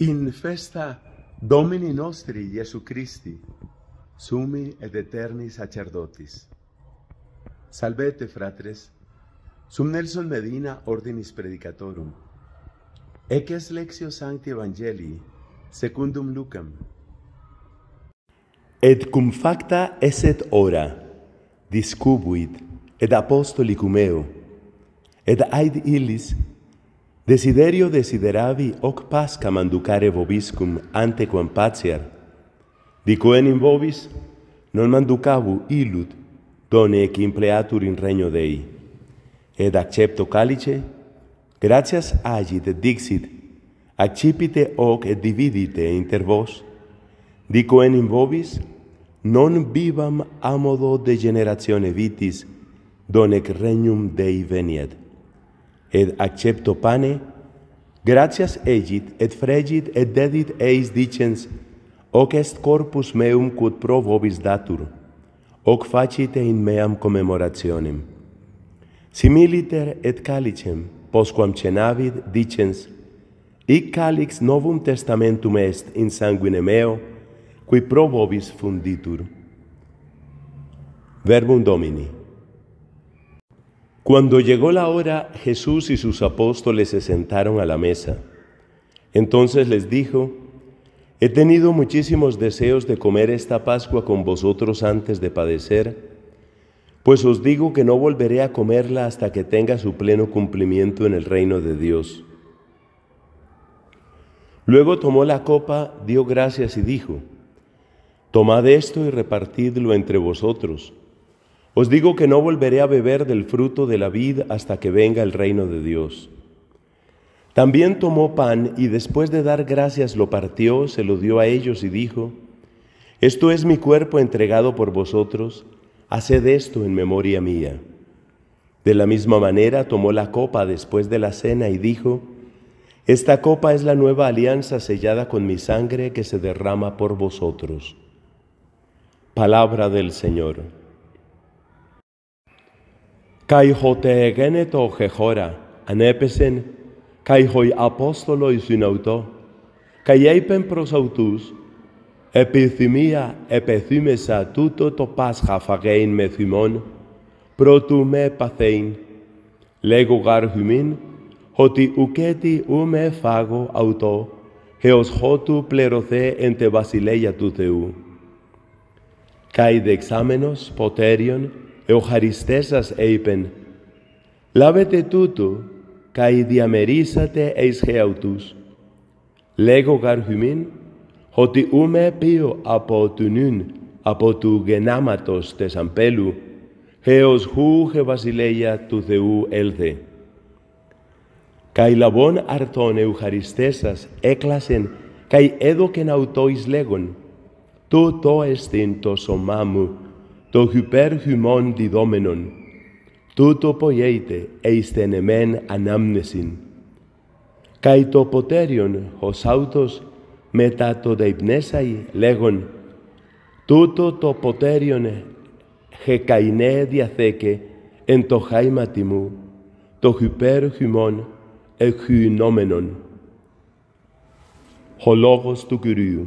in festa Domini nostri Iesu Christi, sumi et eterni sacerdotis. Salvete, fratres, sum Nelson Medina ordinis predicatorum. Eces lexio sancti evangelii, secundum lucam. Et cum facta eset ora, discubuit, et apostoli cum eo, et aid illis Desiderio desideravi hoc pasca manducare vobiscum ante quam patiar. Dico enim vobis, non manducavu ilut, done ec impleatur in regno Dei. Ed accepto calice, gratias agit et dixit, accipite hoc et dividite inter vos. Dico enim vobis, non vivam amodo de generatione vitis, donec regnum Dei veniet et accepto pane, gratias egit et fregit et dedit eis dicens, hoc est corpus meum quod pro vobis datur, hoc facite in meam commemorationem. Similiter et calicem, posquam cenavit, dicens, ic calix novum testamentum est in sanguine meo, qui pro vobis funditur. Verbum Domini. Cuando llegó la hora, Jesús y sus apóstoles se sentaron a la mesa. Entonces les dijo, He tenido muchísimos deseos de comer esta Pascua con vosotros antes de padecer, pues os digo que no volveré a comerla hasta que tenga su pleno cumplimiento en el reino de Dios. Luego tomó la copa, dio gracias y dijo, Tomad esto y repartidlo entre vosotros os digo que no volveré a beber del fruto de la vid hasta que venga el reino de Dios. También tomó pan y después de dar gracias lo partió, se lo dio a ellos y dijo, Esto es mi cuerpo entregado por vosotros, haced esto en memoria mía. De la misma manera tomó la copa después de la cena y dijo, Esta copa es la nueva alianza sellada con mi sangre que se derrama por vosotros. Palabra del Señor. Καί χωτε γένετο χώρα ανέπεσεν, καί χωι Απόστολο εις αυτο, καί έπεν προς αυτούς, επιθυμία επεθύμεσα τούτο το Πάσχα φαγέιν με θυμών, πρώτου με παθέιν. Λέγω γάρχουμιν, ότι ουκέτι ου με φάγω αυτό, έως χώτου πλερωθέ εν τε βασιλεία του Θεού. Καί δεξάμενος ποτέριον, Ευχαριστέ σας είπεν, λάβετε τούτο, καί διαμερίσατε εις χεαυτούς. Λέγω καρχιμήν, ότι ούμε πιο από του νυν, από του γενάματος τες αμπέλου, έως χούχε βασιλεία του Θεού έλθε. Καί λαβών αρθών ευχαριστές σας έκλασεν, καί έδωκεν αυτο εις λέγον, τούτο εστίν το σωμά μου, το χυπέρ διδόμενον, τούτο ποιεῖτε εις εμέν ανάμνησιν. Καί το ποτέριον ο Σάουτος, μετά το δειπνέσαι λέγον, τούτο το ποτέριον χεκαϊνέ διαθέκε εν το χάιματι μου, το χυπέρ χυμόν εχυνόμενον. Ο λόγος του Κυρίου.